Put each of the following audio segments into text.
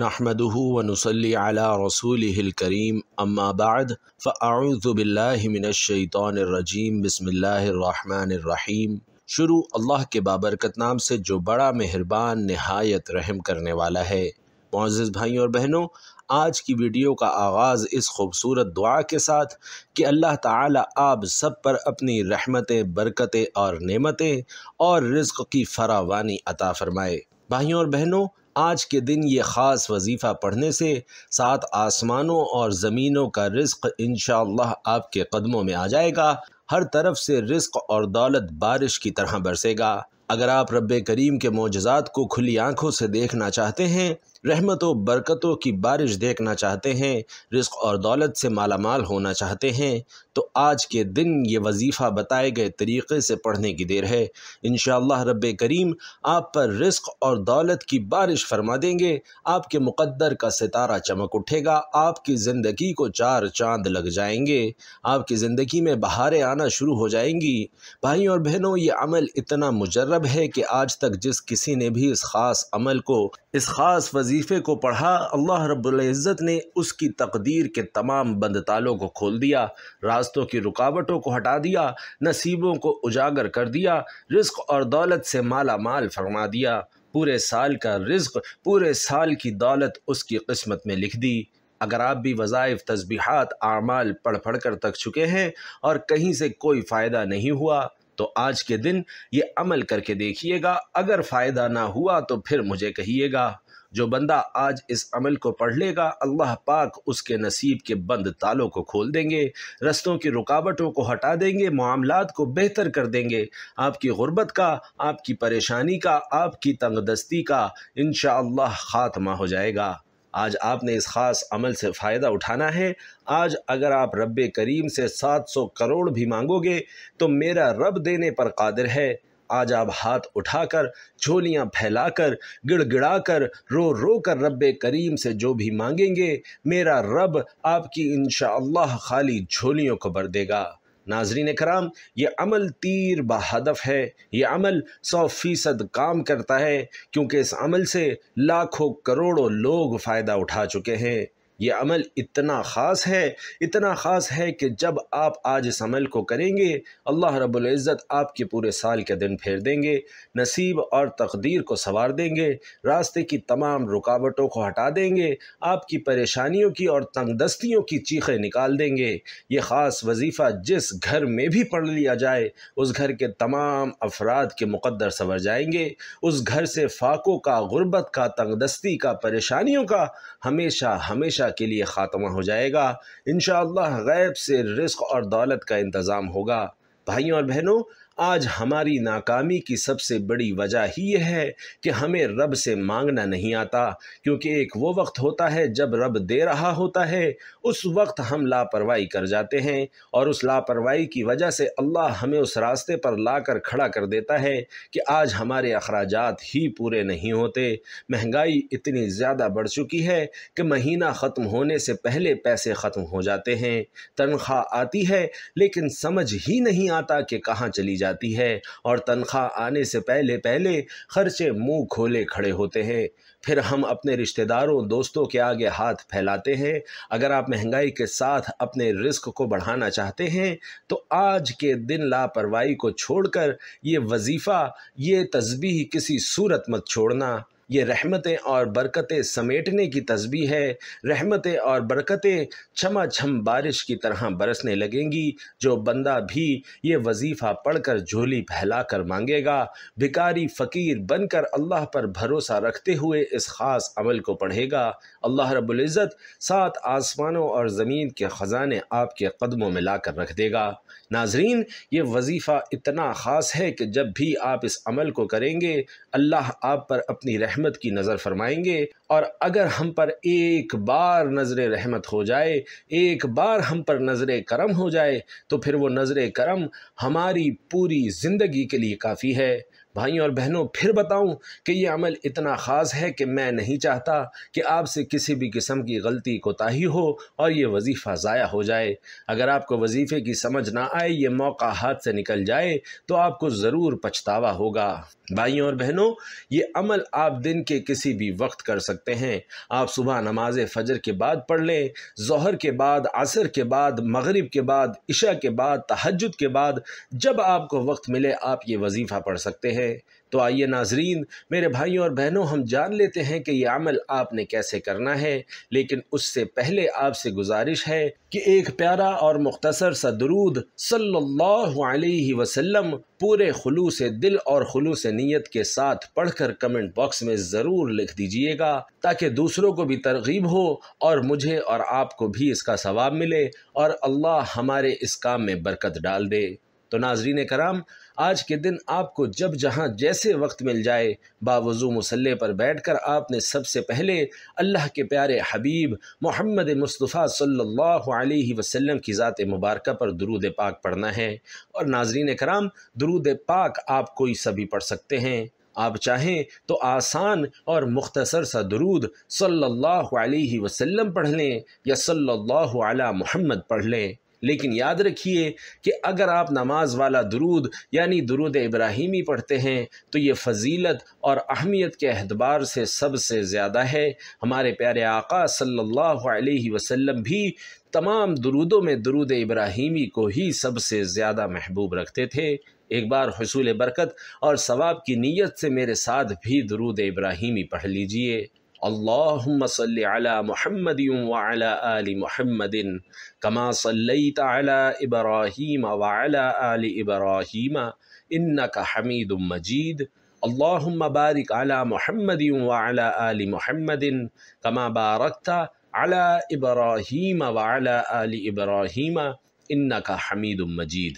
नहमदहू वनसली अला रसूल करीम अम्माबाद फ़ाऊज़बिल्लिमिनशैतरजीम बसमीम शुरू अल्लाह के बाबरकत नाम से जो बड़ा मेहरबान नहायत रहम करने वाला है मोज़ भाइयों और बहनों आज की वीडियो का आगाज़ इस खूबसूरत दुआ के साथ कि अल्लाह ताला आप सब पर अपनी रहमतें बरकतें और नेमतें और रिज्क की फरावानी अता फ़रमाए भाइयों और बहनों आज के दिन ये ख़ास वजीफ़ा पढ़ने से सात आसमानों और ज़मीनों का रिस्क इन आपके कदमों में आ जाएगा हर तरफ से रिस्क और दौलत बारिश की तरह बरसेगा अगर आप रब करीम के मोजात को खुली आँखों से देखना चाहते हैं रहमत व बरकतों की बारिश देखना चाहते हैं रिस्क और दौलत से मालामाल होना चाहते हैं तो आज के दिन ये वजीफ़ा बताए गए तरीक़े से पढ़ने की देर है इन रब करीम आप पर रिस्क और दौलत की बारिश फरमा देंगे आपके मुकद्दर का सितारा चमक उठेगा आपकी ज़िंदगी को चार चांद लग जाएंगे आपकी ज़िंदगी में बहारें आना शुरू हो जाएंगी भाई और बहनों ये अमल इतना मुजरब है कि आज तक जिस किसी ने भी इस ख़ास अमल को इस ख़ास वजी वजीफ़े को पढ़ा अल्लाह रब्ज़त ने उसकी तकदीर के तमाम बंद तालों को खोल दिया रास्तों की रुकावटों को हटा दिया नसीबों को उजागर कर दिया रिस्क और दौलत से माला माल फरमा दिया पूरे साल का रिस्क पूरे साल की दौलत उसकी किस्मत में लिख दी अगर आप भी वज़ाइफ तस्बीहात आमाल पढ़ पढ़ कर तक चुके हैं और कहीं से कोई फ़ायदा नहीं हुआ तो आज के दिन ये अमल करके देखिएगा अगर फ़ायदा ना हुआ तो फिर मुझे कहिएगा जो बंदा आज इस अमल को पढ़ लेगा अल्लाह पाक उसके नसीब के बंद तालों को खोल देंगे रस्तों की रुकावटों को हटा देंगे मामला को बेहतर कर देंगे आपकी गुर्बत का आपकी परेशानी का आपकी तंगदस्ती का इन ख़ात्मा हो जाएगा आज आपने इस ख़ास अमल से फ़ायदा उठाना है आज अगर आप रब करीम से सात सौ करोड़ भी मांगोगे तो मेरा रब देने पर कादिर है आज आप हाथ उठाकर झोलियां फैलाकर गिड़गिड़ाकर रो रो कर रब करीम से जो भी मांगेंगे मेरा रब आपकी इन खाली झोलियों को भर देगा नाजरीन कराम ये अमल तीर बहदफ है ये अमल सौ फीसद काम करता है क्योंकि इस अमल से लाखों करोड़ों लोग फ़ायदा उठा चुके हैं ये अमल इतना ख़ास है इतना ख़ास है कि जब आप आज इस अमल को करेंगे अल्लाह रब्बुल इज़्ज़त आपके पूरे साल के दिन फेर देंगे नसीब और तकदीर को संवार देंगे रास्ते की तमाम रुकावटों को हटा देंगे आपकी परेशानियों की और तंगदस्तियों की चीखें निकाल देंगे ये ख़ास वजीफ़ा जिस घर में भी पढ़ लिया जाए उस घर के तमाम अफराद के मुकद्दर संवर जाएंगे उस घर से फाकों का गुर्बत का तंगदस्ती का परेशानियों का हमेशा हमेशा हमेशा के लिए ख़ात्मा हो जाएगा इन गैब से रिस्क और दौलत का इंतज़ाम होगा भाइयों और बहनों आज हमारी नाकामी की सबसे बड़ी वजह ही यह है कि हमें रब से मांगना नहीं आता क्योंकि एक वो वक्त होता है जब रब दे रहा होता है उस वक्त हम लापरवाही कर जाते हैं और उस लापरवाही की वजह से अल्लाह हमें उस रास्ते पर ला कर खड़ा कर देता है कि आज हमारे अखराज ही पूरे नहीं होते महंगाई इतनी ज़्यादा बढ़ चुकी है कि महीना ख़त्म होने से पहले पैसे ख़त्म हो जाते हैं तनख्वाह आती है लेकिन समझ ही नहीं आता कि कहाँ चली जाती जाती है और तनख्वाह आने से पहले पहले खर्चे मुंह खोले खड़े होते हैं फिर हम अपने रिश्तेदारों दोस्तों के आगे हाथ फैलाते हैं अगर आप महंगाई के साथ अपने रिस्क को बढ़ाना चाहते हैं तो आज के दिन लापरवाही को छोड़कर ये वजीफ़ा ये तस्बी किसी सूरत मत छोड़ना ये रहमतें और बरकतें समेटने की तस्बी है रहमतें और बरकतें छमा छम बारिश की तरह बरसने लगेंगी जो बंदा भी ये वजीफ़ा पढ़कर झोली फैला कर मांगेगा भिकारी फ़कीर बनकर अल्लाह पर भरोसा रखते हुए इस ख़ास अमल को पढ़ेगा अल्लाह रबुल्ज़त सात आसमानों और ज़मीन के ख़जाने आपके कदमों में ला कर रख देगा नाजरीन ये वजीफ़ा इतना ख़ास है कि जब भी आप इस अमल को करेंगे अल्लाह आप पर अपनी रहमत की नज़र फरमाएंगे और अगर हम पर एक बार नज़र रहमत हो जाए एक बार हम पर नज़र करम हो जाए तो फिर वो नज़र करम हमारी पूरी ज़िंदगी के लिए काफ़ी है भाइयों और बहनों फिर बताऊं कि ये अमल इतना ख़ास है कि मैं नहीं चाहता कि आपसे किसी भी किस्म की गलती कोताही हो और ये वजीफ़ा ज़ाया हो जाए अगर आपको वजीफ़े की समझ ना आए ये मौका हाथ से निकल जाए तो आपको ज़रूर पछतावा होगा भाइयों और बहनों ये अमल आप दिन के किसी भी वक्त कर सकते हैं आप सुबह नमाज फजर के बाद पढ़ लें जहर के बाद असर के बाद मगरिब के बाद इशा के बाद तहजद के बाद जब आपको वक्त मिले आप ये वजीफ़ा पढ़ सकते हैं है तो आइए नाजरीन मेरे भाइयों और बहनों हम जान लेते हैं कि ये अमल आपने कैसे करना है लेकिन उससे पहले आपसे गुजारिश है कि एक प्यारा और मुख्तसर सा दरूद सल्लल्लाहु अलैहि वसल्लम पूरे खुलूस दिल और खुलूस नीयत के साथ पढ़कर कमेंट बॉक्स में ज़रूर लिख दीजिएगा ताकि दूसरों को भी तरगीब हो और मुझे और आपको भी इसका सवाब मिले और अल्लाह हमारे इस काम में बरकत डाल दे तो नाजरीन कराम आज के दिन आपको जब जहाँ जैसे वक्त मिल जाए बावजू मसल्ले पर बैठ कर आपने सबसे पहले अल्लाह के प्यारे हबीब मोहम्मद मुस्तफ़ा सल्ला वसम की ज़ात मुबारक पर दरूद पाक पढ़ना है और नाजरीन कराम दरूद पाक आप कोई सभी पढ़ सकते हैं आप चाहें तो आसान और मुख्तसर सा दरूद सल्लल्लाहु अलैहि वसल्लम पढ़ लें या सल्लल्लाहु अला मोहम्मद पढ़ लें लेकिन याद रखिए कि अगर आप नमाज वाला दरूद यानी दरूद इब्राहिमी पढ़ते हैं तो ये फजीलत और अहमियत के अहतबार से सबसे ज़्यादा है हमारे प्यारे आका सल्लल्लाहु अलैहि वसल्लम भी तमाम दरूदों में दरूद इब्राहिमी को ही सबसे ज़्यादा महबूब रखते थे एक बार हसूल बरकत और सवाब की नीयत से मेरे साथ भी दरूद इब्राहिमी पढ़ लीजिए अल्लाहुम्म सल्लि अला मुहम्मद व अला आलि मुहम्मदिन कमा सल्लैत अला इब्राहीम व अला आलि इब्राहीम इन्नक हमीदुम मजीद अल्लाहुम्म बारिक अला मुहम्मद व अला आलि मुहम्मदिन कमा बारकत अला इब्राहीम व अला आलि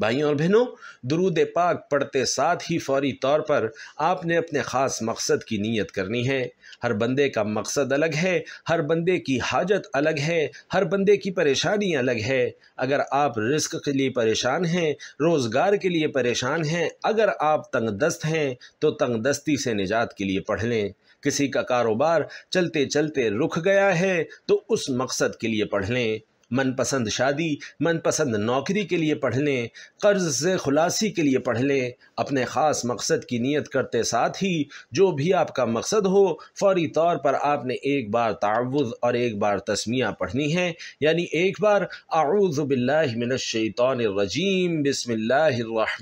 भाइयों और बहनों दरूद पाक पढ़ते साथ ही फौरी तौर पर आपने अपने ख़ास मकसद की नीयत करनी है हर बंदे का मकसद अलग है हर बंदे की हाजत अलग है हर बंदे की परेशानी अलग है अगर आप रिस्क के लिए परेशान हैं रोज़गार के लिए परेशान हैं अगर आप तंग दस्त हैं तो तंगदस्ती से निजात के लिए पढ़ लें किसी का कारोबार चलते चलते रुक गया है तो उस मकसद के लिए पढ़ लें मनपसंद शादी मनपसंद नौकरी के लिए पढ़ लें कर्ज से खुलासी के लिए पढ़ लें अपने ख़ास मकसद की नीयत करते साथ ही जो भी आपका मकसद हो फौरी तौर पर आपने एक बार तावुज़ और एक बार तस्मिया पढ़नी है यानी एक बार आऊज़बिल्लिमिनशैतरजीम बसमिल्लर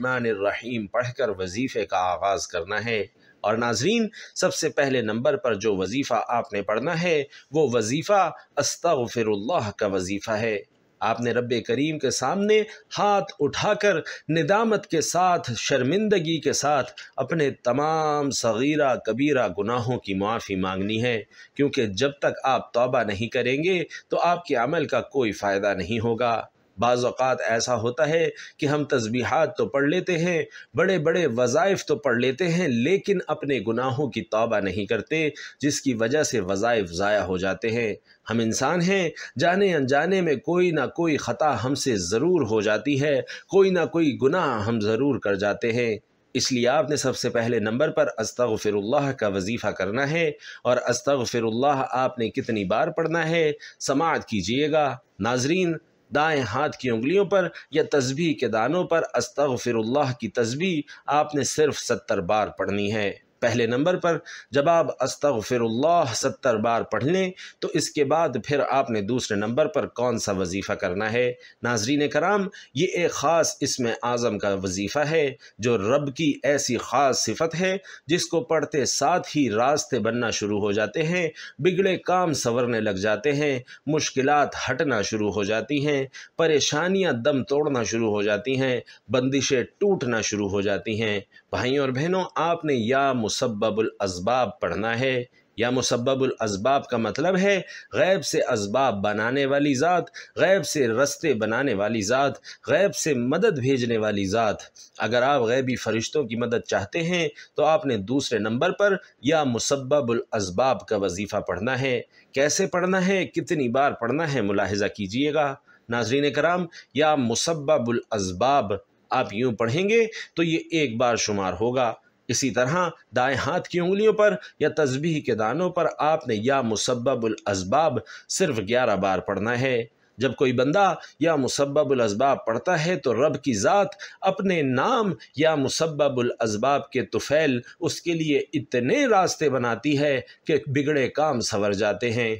पढ़ पढ़कर वजीफ़े का आगाज़ करना है और नाजरीन सबसे पहले नंबर पर जो वजीफ़ा आपने पढ़ना है वो वजीफ़ा अस्तफ़िरल्ला का वजीफ़ा है आपने रब करीम के सामने हाथ उठाकर निदामत के साथ शर्मिंदगी के साथ अपने तमाम सगीरा कबीरा गुनाहों की माफ़ी मांगनी है क्योंकि जब तक आप तौबा नहीं करेंगे तो आपके अमल का कोई फ़ायदा नहीं होगा बाज़ात ऐसा होता है कि हम तस्बीहात तो पढ़ लेते हैं बड़े बड़े वज़ाइफ तो पढ़ लेते हैं लेकिन अपने गुनाहों की तौबा नहीं करते जिसकी वजह से वज़ाइफ ज़ाया हो जाते हैं हम इंसान हैं जाने अनजाने में कोई ना कोई ख़ता हमसे ज़रूर हो जाती है कोई ना कोई गुनाह हम ज़रूर कर जाते हैं इसलिए आपने सबसे पहले नंबर पर अस्तफ़िरुल्लाह का वजीफ़ा करना है और अस्तग अस्तफ़िरुल्लाह आपने कितनी बार पढ़ना है समाज कीजिएगा नाजरीन दाएं हाथ की उंगलियों पर या तस्बी के दानों पर अस्तफ़िरल्ला की तस्बी आपने सिर्फ सत्तर बार पढ़नी है पहले नंबर पर जब आप अस्तफ़िरल्लाह सत्तर बार पढ़ लें तो इसके बाद फिर आपने दूसरे नंबर पर कौन सा वजीफ़ा करना है नाजरीन कराम ये एक ख़ास इसम आज़म का वजीफ़ा है जो रब की ऐसी ख़ास सिफत है जिसको पढ़ते साथ ही रास्ते बनना शुरू हो जाते हैं बिगड़े काम संवरने लग जाते हैं मुश्किल हटना शुरू हो जाती हैं परेशानियाँ दम तोड़ना शुरू हो जाती हैं बंदिशें टूटना शुरू हो जाती हैं भाइयों और बहनों आपने या मुसब्बल असबाब पढ़ना है या मुसब्बल असबाब का मतलब है गैब से असबाब बनाने वाली ज़ात गैब से रस्ते बनाने वाली ज़ात गैब से मदद भेजने वाली ज़ात अगर आप गैबी फरिश्तों की मदद चाहते हैं तो आपने दूसरे नंबर पर या मुसब्बल असबाब का वजीफ़ा पढ़ना है कैसे पढ़ना है कितनी बार पढ़ना है मुलाहजा कीजिएगा नाजरीन कराम या मुसब्बल असबाब आप यूं पढ़ेंगे तो ये एक बार शुमार होगा इसी तरह दाएं हाथ की उंगलियों पर या तस्बीह के दानों पर आपने या मुसब्बल असबाब सिर्फ ग्यारह बार पढ़ना है जब कोई बंदा या मुसब्बुलसबाब पढ़ता है तो रब की ज़ात अपने नाम या मुसब्बुलसबाब के तुफ़ैल उसके लिए इतने रास्ते बनाती है कि बिगड़े काम संवर जाते हैं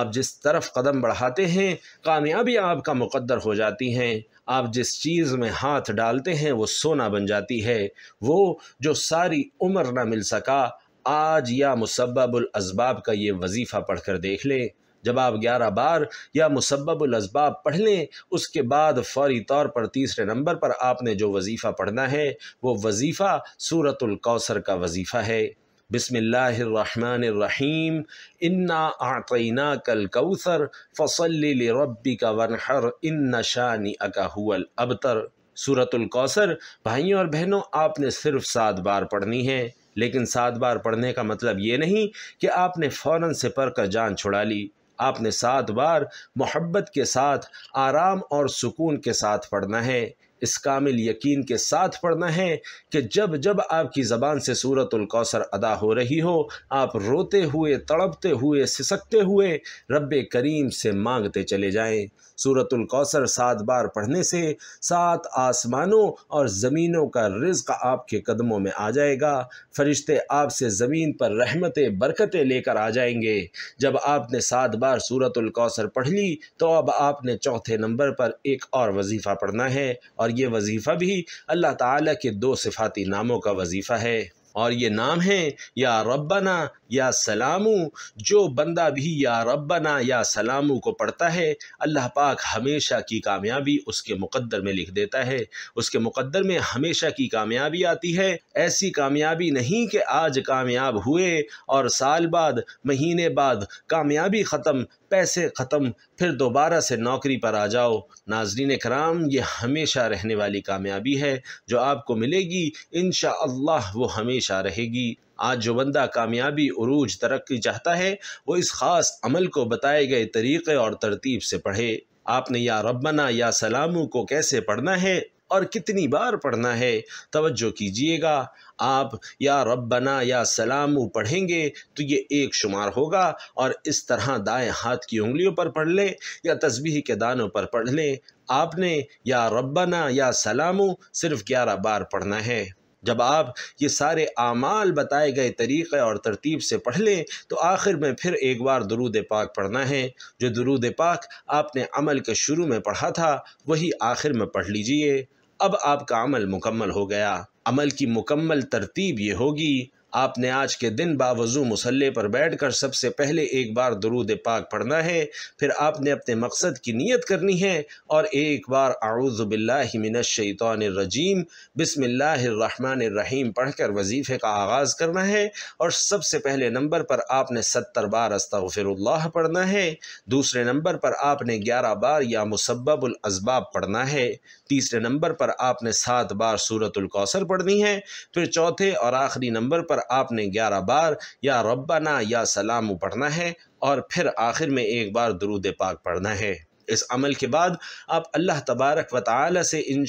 आप जिस तरफ कदम बढ़ाते हैं कामयाबी आपका मुकद्दर हो जाती हैं आप जिस चीज़ में हाथ डालते हैं वो सोना बन जाती है वो जो सारी उम्र ना मिल सका आज या मुसब्बुलसबाब का ये वजीफ़ा पढ़ कर देख लें जवाब ग्यारह बार या मुसबबुलसबाब पढ़ लें उसके बाद फौरी तौर पर तीसरे नंबर पर आपने जो वजीफ़ा पढ़ना है वो वजीफ़ा सूरतुल्कौसर का वजीफ़ा है बिसमीम इन्ना आतना कल कौसर फसल रबी का वनहर न शानी अका हुल अबतर सूरतुल्कौसर भाइयों और बहनों आपने सिर्फ सात बार पढ़नी है लेकिन सात बार पढ़ने का मतलब ये नहीं कि आपने फ़ौर से पढ़ कर जान छुड़ा ली आपने सात बार मोहब्बत के साथ आराम और सुकून के साथ पढ़ना है इस कामिल यकीन के साथ पढ़ना है कि जब जब आपकी ज़बान से सूरत कौसर अदा हो रही हो आप रोते हुए तड़पते हुए सिसकते हुए रब करीम से मांगते चले जाएं सूरतुल सात बार पढ़ने से सात आसमानों और ज़मीनों का रिज्क आपके कदमों में आ जाएगा फरिश्ते आपसे ज़मीन पर रहमतें बरकतें लेकर आ जाएंगे जब आपने सात बार सूरतुल पढ़ ली तो अब आपने चौथे नंबर पर एक और वजीफ़ा पढ़ना है और और ये वजीफ़ा भी अल्लाह ताला के दो सिफाती नामों का वजीफ़ा है और ये नाम है या रब्बना या सलामू जो बंदा भी या रब्बना या सलामू को पढ़ता है अल्लाह पाक हमेशा की कामयाबी उसके मुकद्दर में लिख देता है उसके मुकद्दर में हमेशा की कामयाबी आती है ऐसी कामयाबी नहीं कि आज कामयाब हुए और साल बाद महीने बाद कामयाबी ख़त्म पैसे ख़त्म फिर दोबारा से नौकरी पर आ जाओ नाजरीन कराम ये हमेशा रहने वाली कामयाबी है जो आपको मिलेगी इन वो हमेशा रहेगी आज जो बंदा कामयाबी अरूज तरक्की चाहता है वो इस ख़ास अमल को बताए गए तरीक़े और तरतीब से पढ़े आपने या रबना या सलामू को कैसे पढ़ना है और कितनी बार पढ़ना है तोज्जो कीजिएगा आप या रबना या सलाम पढ़ेंगे तो ये एक शुमार होगा और इस तरह दाएं हाथ की उंगलियों पर पढ़ लें या तस्बीह के दानों पर पढ़ लें आपने या रबना या सलामू सिर्फ ग्यारह बार पढ़ना है जब आप ये सारे आमाल बताए गए तरीक़े और तरतीब से पढ़ लें तो आखिर में फिर एक बार दरूद पाक पढ़ना है जो दरूद पाक आपने अमल के शुरू में पढ़ा था वही आखिर में पढ़ लीजिए अब आपका अमल मुकम्मल हो गया अमल की मुकम्मल तरतीब ये होगी आपने आज के दिन बावजू मसल्ले पर बैठकर सबसे पहले एक बार दरूद पाक पढ़ना है फिर आपने अपने मकसद की नीयत करनी है और एक बार आउज़बिल्लिमिनशैतरजीम पढ़ पढ़कर वजीफ़े का आगाज़ करना है और सबसे पहले नंबर पर आपने सत्तर बार अस्तफ़िरल्ला पढ़ना है दूसरे नंबर पर आपने ग्यारह बार या मुसब्बुलअसबाब पढ़ना है तीसरे नंबर पर आपने सात बार सूरतुल कौसर पढ़नी है फिर चौथे और आखिरी नंबर पर आपने ग्यारह बार या रबाना या सलाम पढ़ना है और फिर आखिर में एक बार दरूद पाक पढ़ना है इस अमल के बाद आप अल्लाह तबारक व ताली से इन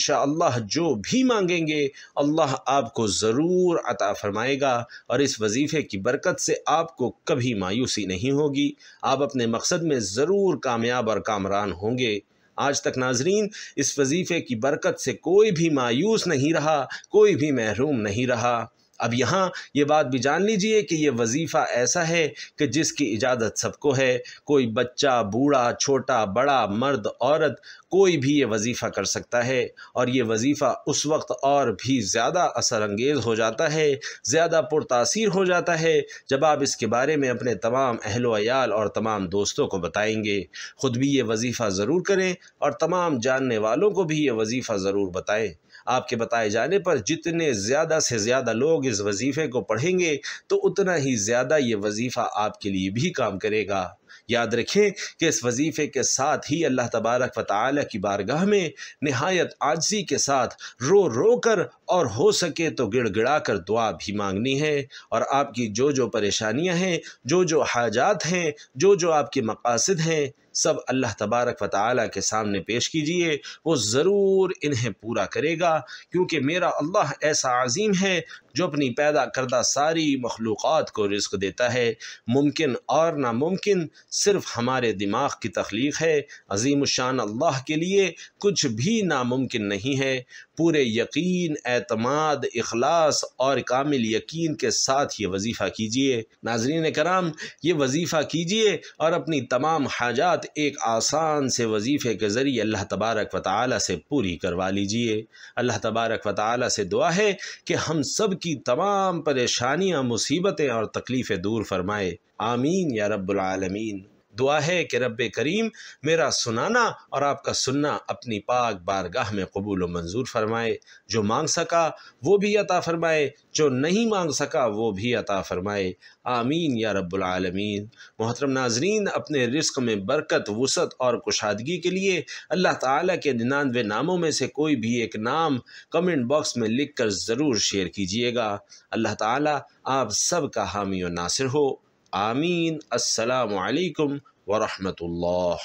जो भी मांगेंगे अल्लाह आपको ज़रूर अता फ़रमाएगा और इस वजीफ़े की बरकत से आपको कभी मायूसी नहीं होगी आप अपने मकसद में ज़रूर कामयाब और कामरान होंगे आज तक नाजरीन इस वजीफ़े की बरकत से कोई भी मायूस नहीं रहा कोई भी महरूम नहीं रहा अब यहाँ ये बात भी जान लीजिए कि ये वजीफ़ा ऐसा है कि जिसकी इजाज़त सबको है कोई बच्चा बूढ़ा छोटा बड़ा मर्द औरत कोई भी ये वजीफ़ा कर सकता है और ये वजीफ़ा उस वक्त और भी ज़्यादा असर अंगेज़ हो जाता है ज़्यादा पुरतासर हो जाता है जब आप इसके बारे में अपने तमाम अहलोयाल और तमाम दोस्तों को बताएंगे ख़ुद भी ये वजीफ़ा ज़रूर करें और तमाम जानने वालों को भी ये वजीफ़ा ज़रूर बताएँ आपके बताए जाने पर जितने ज़्यादा से ज़्यादा लोग इस वजीफ़े को पढ़ेंगे तो उतना ही ज़्यादा ये वजीफ़ा आपके लिए भी काम करेगा याद रखें कि इस वजीफ़े के साथ ही अल्लाह तबारक व ताली की बारगाह में नहायत आजी के साथ रो रो कर और हो सके तो गिड़गिड़ा कर दुआ भी मांगनी है और आपकी जो जो परेशानियां हैं जो जो हाजात हैं जो जो आपके मकासद हैं सब अल्लाह तबारक व ताली के सामने पेश कीजिए वो ज़रूर इन्हें पूरा करेगा क्योंकि मेरा अल्लाह ऐसा अजीम है जो अपनी पैदा करदा सारी मखलूक़ को रिस्क देता है मुमकिन और नामुमकिन सिर्फ हमारे दिमाग की तख्लीक है अजीम शान अल्लाह के लिए कुछ भी नामुमकिन नहीं है पूरे यकीन एतमाद अखलास और कामिल यकीन के साथ ये वजीफ़ा कीजिए नाजरीन कराम ये वजीफ़ा कीजिए और अपनी तमाम हाजात एक आसान से वजीफ़े के ज़रिए अल्लाह तबारक व ताली से पूरी करवा लीजिए अल्लाह तबारक व ताली से दुआ है कि हम सब की तमाम परेशानियाँ मुसीबतें और तकलीफ़ें दूर फरमाए आमीन या रब्बुल आलमीन दुआ है कि रब करीम मेरा सुनाना और आपका सुनना अपनी पाक बारगाह में कबूल व मंजूर फरमाए जो मांग सका वो भी अता फरमाए जो नहीं मांग सका वो भी अता फरमाए आमीन या रब्लमीन मोहतरम नाजरीन अपने रिस्क में बरकत वसत और कुशादगी के लिए अल्लाह ताला के निन्यानवे नामों में से कोई भी एक नाम कमेंट बॉक्स में लिख कर ज़रूर शेयर कीजिएगा अल्लाह ताला आप सब का हामी और नासिर हो آمين السلام عليكم ورحمة الله